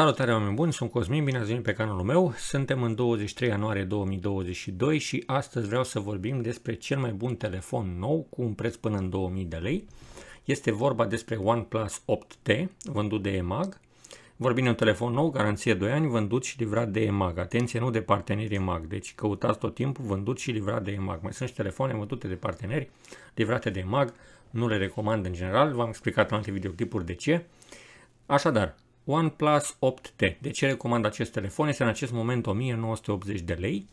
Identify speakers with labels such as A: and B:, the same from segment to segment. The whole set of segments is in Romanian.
A: Salutare oameni buni, sunt Cosmin, bine ați venit pe canalul meu. Suntem în 23 ianuarie 2022 și astăzi vreau să vorbim despre cel mai bun telefon nou cu un preț până în 2000 de lei. Este vorba despre OnePlus 8T, vândut de EMAG. Vorbim de un telefon nou, garanție 2 ani, vândut și livrat de EMAG. Atenție, nu de parteneri EMAG, deci căutați tot timpul vândut și livrat de EMAG. Mai sunt și telefoane vândute de parteneri, livrate de EMAG, nu le recomand în general, v-am explicat în alte videoclipuri de ce. Așadar, OnePlus 8T. De ce recomand acest telefon? Este în acest moment 1980 de lei.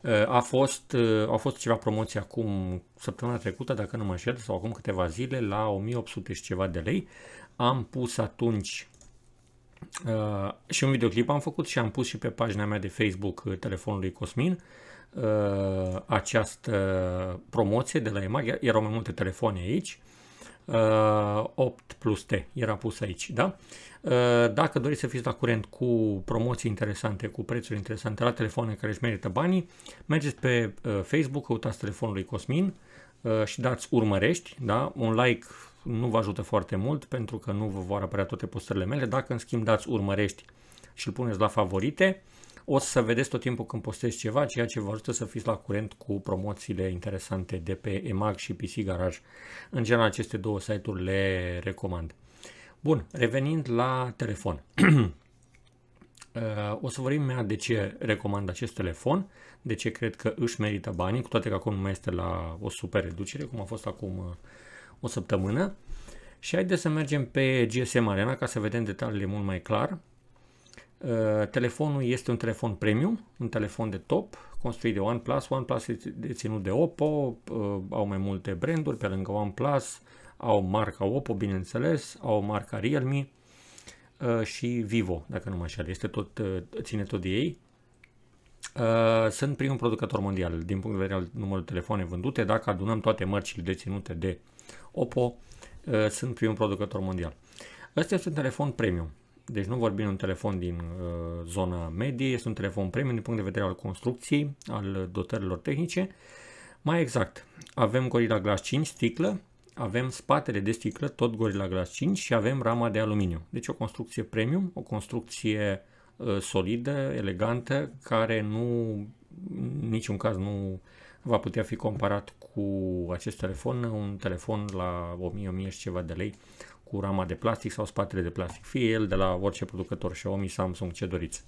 A: Uh, a fost, uh, a fost ceva promoție acum săptămâna trecută, dacă nu mă înșel, sau acum câteva zile, la 1800 și ceva de lei. Am pus atunci uh, și un videoclip am făcut și am pus și pe pagina mea de Facebook telefonului Cosmin această promoție de la EMAG. Erau mai multe telefoane aici 8 uh, plus T era pus aici, da? Uh, dacă doriți să fiți la curent cu promoții interesante, cu prețuri interesante la telefoane care își merită banii, mergeți pe uh, Facebook, căutați telefonul lui Cosmin și dați urmărești, da? Un like nu vă ajută foarte mult pentru că nu vă vor apărea toate postările mele. Dacă în schimb dați urmărești și îl puneți la favorite, o să vedeți tot timpul când postez ceva, ceea ce vă ajută să fiți la curent cu promoțiile interesante de pe EMAG și PC Garage. În general, aceste două site-uri le recomand. Bun, revenind la telefon. Uh, o să vorbim mea de ce recomand acest telefon, de ce cred că își merită banii, cu toate că acum nu mai este la o super reducere, cum a fost acum uh, o săptămână. Și haideți să mergem pe GSM Arena ca să vedem detaliile mult mai clar. Uh, telefonul este un telefon premium, un telefon de top, construit de OnePlus. OnePlus este deținut de Oppo, uh, au mai multe branduri pe lângă OnePlus, au marca Oppo, bineînțeles, au marca Realme uh, și Vivo, dacă nu mă înșel, este tot, ține tot de ei. Sunt primul producător mondial din punct de vedere al numărul de telefoane vândute. Dacă adunăm toate mărcile deținute de Oppo, sunt primul producător mondial. Ăsta este un telefon premium. Deci nu vorbim un telefon din uh, zona medie, este un telefon premium din punct de vedere al construcției, al dotărilor tehnice. Mai exact, avem Gorilla Glass 5 sticlă, avem spatele de sticlă, tot Gorilla Glass 5 și avem rama de aluminiu. Deci o construcție premium, o construcție uh, solidă, elegantă, care nu, în niciun caz nu va putea fi comparat cu acest telefon, un telefon la 1000-1000 și ceva de lei, cu rama de plastic sau spatele de plastic, fie el de la orice producător, Xiaomi, Samsung, ce doriți.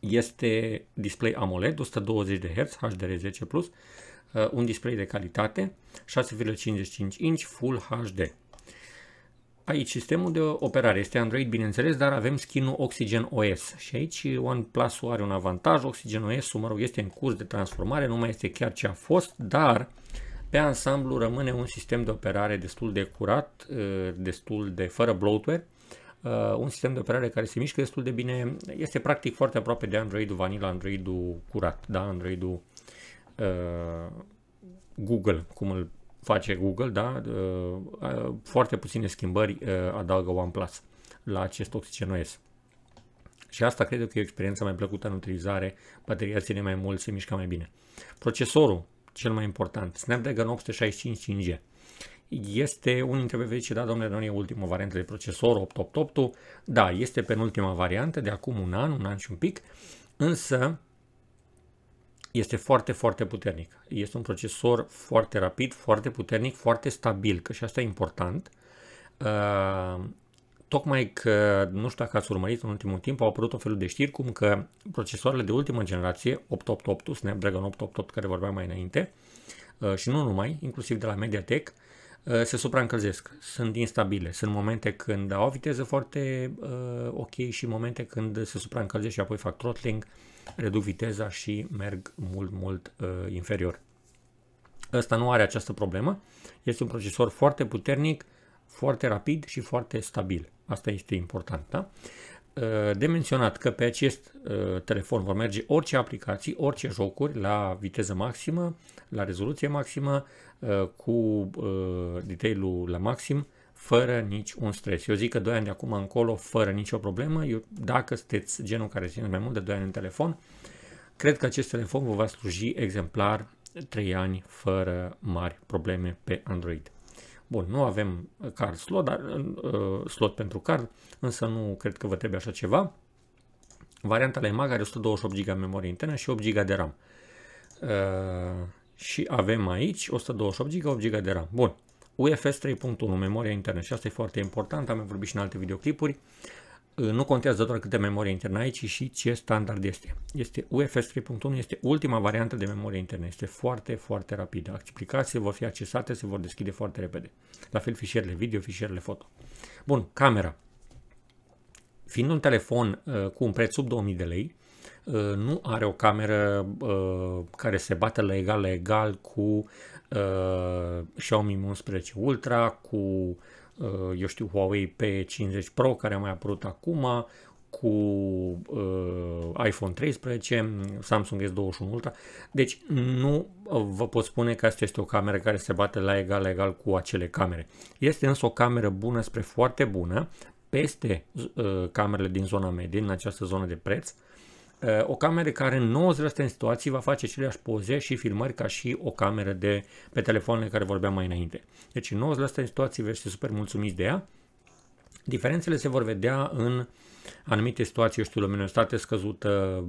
A: Este display AMOLED 120 de Hz HDR10+, uh, un display de calitate, 6,55 inch Full HD. Aici sistemul de operare este Android, bineînțeles, dar avem skinul Oxygen OS și aici oneplus are un avantaj, Oxygen OS, mă rog, este în curs de transformare, nu mai este chiar ce a fost, dar uh, pe ansamblu rămâne un sistem de operare destul de curat, eh, destul de fără bloatware, eh, un sistem de operare care se mișcă destul de bine, este practic foarte aproape de Android-ul vanilla, Android-ul curat, da? Android-ul uh, Google, cum îl face Google, da? Uh, uh, foarte puține schimbări uh, adaugă OnePlus la acest Oxygen OS. Și asta cred că e o experiență mai plăcută în utilizare, bateria ține mai mult, se mișcă mai bine. Procesorul cel mai important, Snapdragon 865 5G. Este unul dintre veți da, domnule, nu e ultima variantă de procesor 888 da, este penultima variantă de acum un an, un an și un pic, însă este foarte, foarte puternic. Este un procesor foarte rapid, foarte puternic, foarte stabil, că și asta e important. Uh, tocmai că, nu știu dacă ați urmărit în ultimul timp, au apărut o felul de știri cum că procesoarele de ultimă generație, 888, Snapdragon 888 care vorbeam mai înainte, uh, și nu numai, inclusiv de la Mediatek, uh, se supraîncălzesc, sunt instabile, sunt momente când au o viteză foarte uh, ok și momente când se supraîncălzesc și apoi fac throttling, reduc viteza și merg mult, mult uh, inferior. Ăsta nu are această problemă, este un procesor foarte puternic, uh, foarte rapid și foarte stabil. Asta este important, da? Ă, de menționat că pe acest ă, telefon vor merge orice aplicații, orice jocuri la viteză maximă, la rezoluție maximă, ă, cu detail la maxim, fără nici un stres. Eu zic că 2 ani de acum încolo, fără nicio problemă, eu, dacă sunteți genul care ține mai mult de 2 ani în telefon, cred că acest telefon vă va sluji exemplar 3 ani fără mari probleme pe Android. Bun, nu avem card slot, dar, uh, slot pentru card, însă nu cred că vă trebuie așa ceva. Varianta la EMAG are 128 GB memorie internă și 8 GB de RAM. Uh, și avem aici 128 GB, 8 GB de RAM. Bun. UFS 3.1, memoria internă și asta e foarte important, am vorbit și în alte videoclipuri. Eh, nu contează doar câte memorie internă ai, ci și ce standard este. Este UFS 3.1, este ultima variantă de memorie internă, este foarte, foarte rapidă. Aplicații vor fi accesate, se vor deschide foarte repede. La fel fișierele video, fișierele foto. Bun, camera. Fiind un telefon uh, cu un preț sub 2000 de lei, uh, nu are o cameră uh, care se bate la egal la egal cu Xiaomi 11 Ultra, cu Uh, eu știu, Huawei P50 Pro care a mai apărut acum, cu uh, iPhone 13, Samsung S21 Ultra. Deci nu vă pot spune că asta este o cameră care se bate la egal la egal cu acele camere. Este însă o cameră bună spre foarte bună, peste uh, camerele din zona medie, în această zonă de preț. Uh, Eh, o cameră care în 90% în situații va face aceleași poze și filmări ca și o cameră de pe telefoane care vorbeam mai înainte. Deci în 90% în situații vei fi super mulțumiți de ea. Diferențele se vor vedea în anumite situații, eu știu, luminositate scăzută,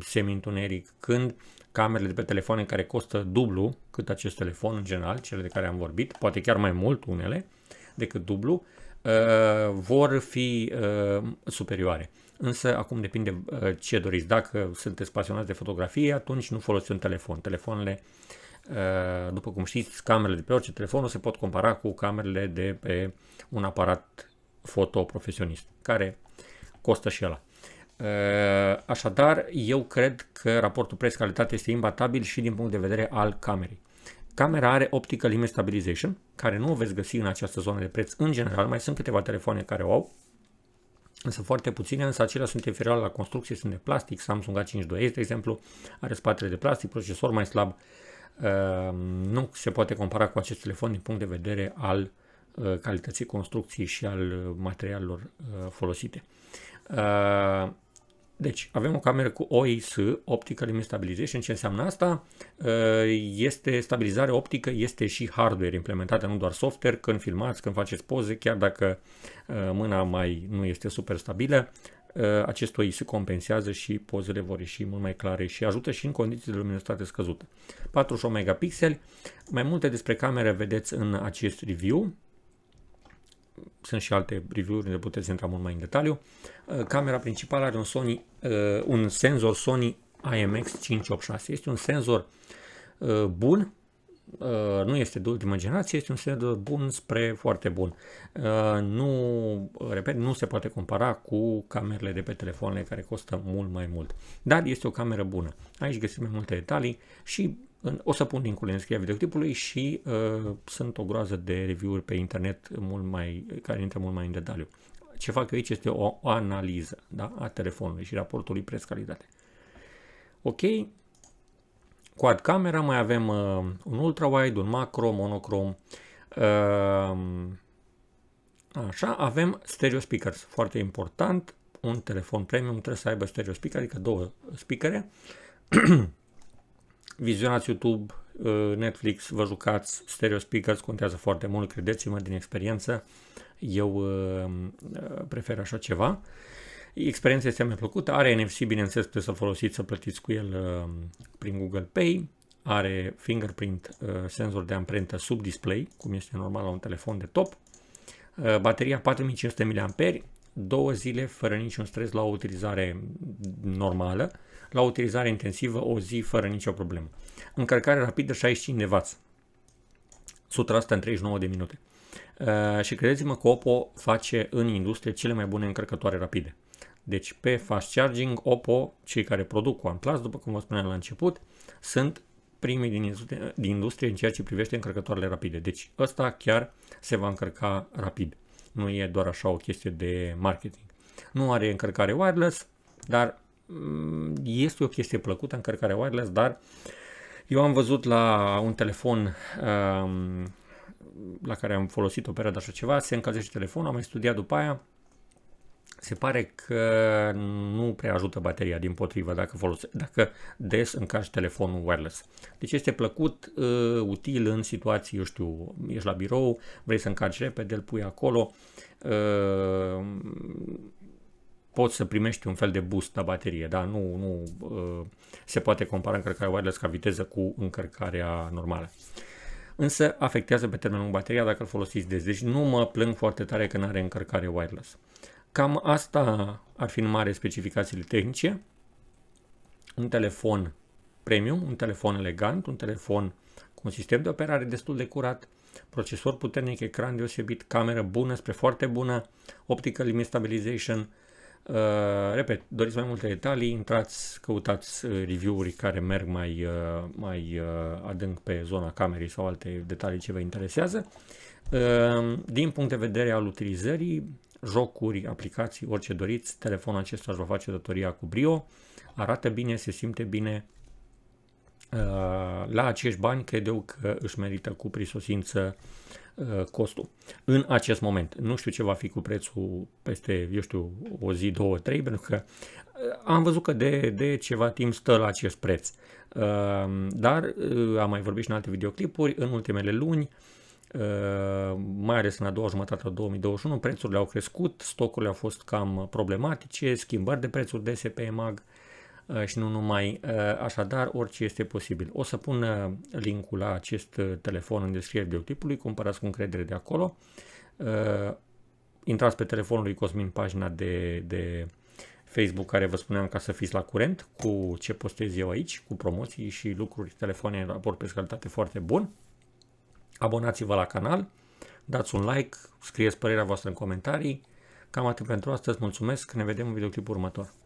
A: semi-întuneric, când camerele de pe telefoane care costă dublu cât acest telefon în general, cele de care am vorbit, poate chiar mai mult unele decât dublu, eh, vor fi eh, superioare. Însă acum depinde uh, ce doriți. Dacă sunteți pasionați de fotografie, atunci nu folosiți un telefon. Telefoanele, uh, după cum știți, camerele de pe orice telefon nu se pot compara cu camerele de pe un aparat foto profesionist, care costă și ăla. Uh, așadar, eu cred că raportul preț-calitate este imbatabil și din punct de vedere al camerei. Camera are optical image stabilization, care nu o veți găsi în această zonă de preț în general, mai sunt câteva telefoane care o au, sunt foarte puține, însă acelea sunt inferioare la construcție, sunt de plastic. Samsung A52S, de exemplu, are spatele de plastic, procesor mai slab. Uh, nu se poate compara cu acest telefon din punct de vedere al uh, calității construcției și al eh, materialelor uh, folosite. Uh, deci avem o cameră cu OIS, Optical Image Stabilization. Ce înseamnă asta? Este stabilizare optică, este și hardware implementată, nu doar software. Când filmați, când faceți poze, chiar dacă mâna mai nu este super stabilă, acest OIS compensează și pozele vor ieși mult mai clare și ajută și în condiții de luminositate scăzută. 48 megapixeli. Mai multe despre cameră vedeți în acest review sunt și alte review-uri unde puteți intra mult mai în detaliu. Uh, camera principală are un, Sony, uh, un senzor Sony IMX586. Este un senzor uh, bun, nu este de ultimă generație, este un senzor bun spre foarte bun. Nu, repet, nu se poate compara cu camerele de pe telefoane care costă mult mai mult, dar este o cameră bună. Aici găsim mai multe detalii și o să pun linkul în descrierea videoclipului și uh, sunt o groază de review-uri pe internet mult mai, care intră mult mai în detaliu. Ce fac eu aici este o, o analiză da, a telefonului și raportului preț-calitate. Ok, quad camera, mai avem uh, un ultra-wide, un macro, monocrom. Uh, așa, avem stereo speakers, foarte important. Un telefon premium trebuie să aibă stereo speaker, adică două speakere. vizionați YouTube, uh, Netflix, vă jucați, stereo speakers contează foarte mult, credeți-mă din experiență, eu uh, prefer așa ceva. Experiența este mai plăcută, are NFC, bineînțeles, puteți să folosiți, să plătiți cu el uh, prin Google Pay, are fingerprint, senzor de amprentă sub display, cum este normal la un telefon de top, bateria 4500 mAh, două zile fără niciun stres la o utilizare normală, la utilizare intensivă o zi fără nicio problemă. Încărcare rapidă 65W, 100% în 39 de minute. Uh, și credeți-mă că Oppo face în industrie cele mai bune încărcătoare rapide. Deci pe fast charging Oppo, cei care produc OnePlus, după cum vă spuneam la început, sunt primii din industrie, din industrie în ceea ce privește încărcătoarele rapide. Deci ăsta chiar se va încărca rapid. Nu e doar așa o chestie de marketing. Nu are încărcare wireless, dar Mm, este o chestie plăcută încărcarea wireless, dar eu am văzut la un telefon um, la care am folosit o perioadă așa ceva, se încălzește telefonul, am studiat după aia, se pare că nu prea ajută bateria, din potrivă, dacă, folose, dacă des încarci telefonul wireless. Deci este plăcut, uh, util în situații, eu știu, ești la birou, vrei să încarci repede, îl pui acolo, uh, poți să primești un fel de boost la baterie, dar nu, nu uh, se poate compara încărcarea wireless ca viteză cu încărcarea normală. Însă afectează pe termen lung bateria dacă îl folosiți des. Deci nu mă plâng foarte tare că nu are încărcare wireless. Cam asta ar fi în mare specificațiile tehnice. Un telefon premium, un telefon elegant, un telefon cu un sistem de operare destul de curat, procesor puternic, ecran deosebit, cameră bună spre foarte bună, optical limit stabilization, Uh, repet, doriți mai multe detalii, intrați, căutați uh, review-uri care merg mai, uh, mai adânc pe zona camerei sau alte detalii ce vă interesează. din punct de vedere al utilizării, jocuri, aplicații, orice doriți, telefonul acesta își va face datoria cu brio, arată bine, se simte bine, Uh, la acești bani cred eu că își merită cu prisosință uh, costul. În acest moment, nu știu ce va fi cu prețul peste, eu știu, o zi, două, trei, pentru că uh, am văzut că de, de ceva timp stă la acest preț. Dar am mai vorbit și în alte videoclipuri, în ultimele luni, mai ales în a doua jumătate a 2021, prețurile au crescut, stocurile au fost cam problematice, schimbări de prețuri de SPMAG, mag Eh, și nu numai. Eh, așadar, orice este posibil. O să pun eh, linkul la acest telefon în descriere videoclipului, cumpărați cu încredere de acolo. Intrați pe telefonul lui Cosmin pagina de, de Facebook care vă spuneam ca să fiți la curent cu ce postez eu aici, cu promoții și lucruri, telefoane în raport pe calitate foarte bun. Abonați-vă la canal, dați un like, scrieți părerea voastră în comentarii. Cam atât pentru astăzi, mulțumesc, ne vedem în videoclipul următor.